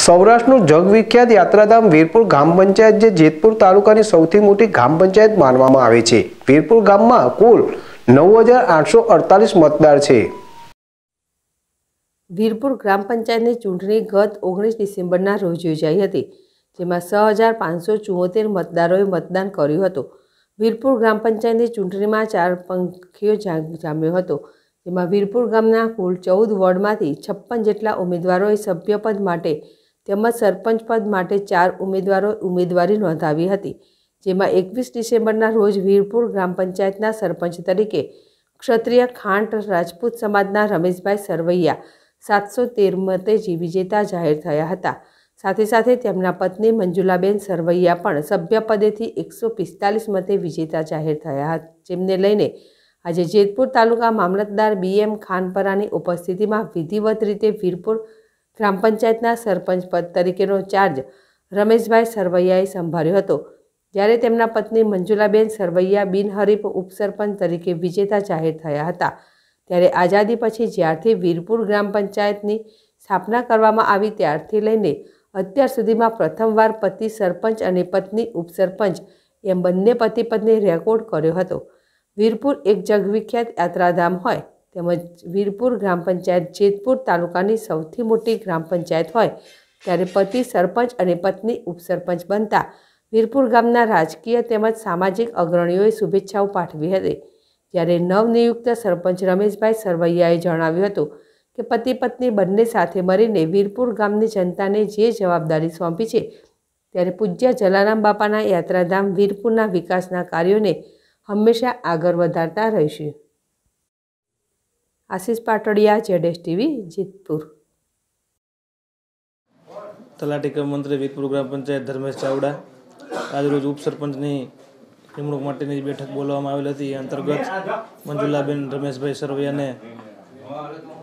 સૌરાષ્ટ્રનું જગવિખ્યાત યાત્રાધામ વીરપુર ગામ પંચાયત જે જેતપુર તાલુકાની સૌથી મોટી ગામ પંચાયત માનવામાં આવે છે વીરપુર ગામમાં કુલ નવ હજાર આઠસો અડતાલીસ મતદાર છે વીરપુર ગ્રામ પંચાયતની ચૂંટણી ગત ઓગણીસ ડિસેમ્બરના રોજ યોજાઈ હતી જેમાં છ હજાર પાંચસો ચુંવોતેર મતદારોએ મતદાન કર્યું હતું વીરપુર ગ્રામ પંચાયતની ચૂંટણીમાં ચાર પંખીઓ જામ્યો હતો જેમાં વીરપુર ગામના કુલ ચૌદ વોર્ડમાંથી છપ્પન જેટલા ઉમેદવારોએ સભ્યપદ માટે તેમજ સરપંચ પદ માટે ચાર ઉમેદવારોએ ઉમેદવારી નોંધાવી હતી જેમાં એકવીસ ડિસેમ્બરના રોજ વીરપુર ગ્રામ પંચાયતના સરપંચ તરીકે ક્ષત્રિય ખાંટ રાજપૂત સમાજના રમેશભાઈ સરવૈયા સાતસો તેર મતે વિજેતા જાહેર થયા હતા સાથે સાથે તેમના પત્ની મંજુલાબેન સરવૈયા પણ સભ્યપદેથી એકસો પિસ્તાલીસ મતે વિજેતા જાહેર થયા હતા જેમને લઈને આજે જેતપુર તાલુકા મામલતદાર બીએમ ખાનપરાની ઉપસ્થિતિમાં વિધિવત રીતે વીરપુર ગ્રામ પંચાયતના સરપંચ પદ તરીકેનો ચાર્જ રમેશભાઈ સરવૈયાએ સંભાળ્યો હતો જ્યારે તેમના પત્ની મંજુલાબેન સરવૈયા બિનહરીફ ઉપસરપંચ તરીકે વિજેતા જાહેર થયા હતા ત્યારે આઝાદી પછી જ્યારથી વીરપુર ગ્રામ પંચાયતની સ્થાપના કરવામાં આવી ત્યારથી લઈને અત્યાર સુધીમાં પ્રથમવાર પતિ સરપંચ અને પત્ની ઉપસરપંચ એમ બંને પતિ પત્ની રેકોર્ડ કર્યો હતો વીરપુર એક જગવિખ્યાત યાત્રાધામ હોય તેમજ વીરપુર ગ્રામ પંચાયત જેતપુર તાલુકાની સૌથી મોટી ગ્રામ પંચાયત હોય ત્યારે પતિ સરપંચ અને પત્ની ઉપસરપંચ બનતા વીરપુર ગામના રાજકીય તેમજ સામાજિક અગ્રણીઓએ શુભેચ્છાઓ પાઠવી હતી જ્યારે નવનિયુક્ત સરપંચ રમેશભાઈ સરવૈયાએ જણાવ્યું હતું કે પતિ પત્ની બંને સાથે મળીને વીરપુર ગામની જનતાને જે જવાબદારી સોંપી છે ત્યારે પૂજ્ય જલારામ બાપાના યાત્રાધામ વીરપુરના વિકાસના કાર્યોને હંમેશા આગળ વધારતા રહીશું આશિષ પાટડિયા જેડેશ ટીવી જીતપુર તલાટી કમ મંત્રી વિકપુર ગ્રામ પંચાયત ધર્મેશ ચાવડા આજરોજ ઉપસરપંચની નિમણૂક માટેની બેઠક બોલાવવામાં આવેલ હતી અંતર્ગત મંજુલાબેન રમેશભાઈ સરવૈયાને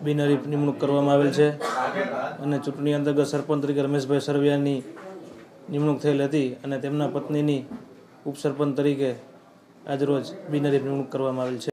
બિનહરીફ નિમણૂક કરવામાં આવેલ છે અને ચૂંટણી અંતર્ગત સરપંચ તરીકે રમેશભાઈ સરવૈયાની નિમણૂક થયેલ હતી અને તેમના પત્નીની ઉપસરપંચ તરીકે આજરોજ બિનહરીફ નિમણૂક કરવામાં આવેલ છે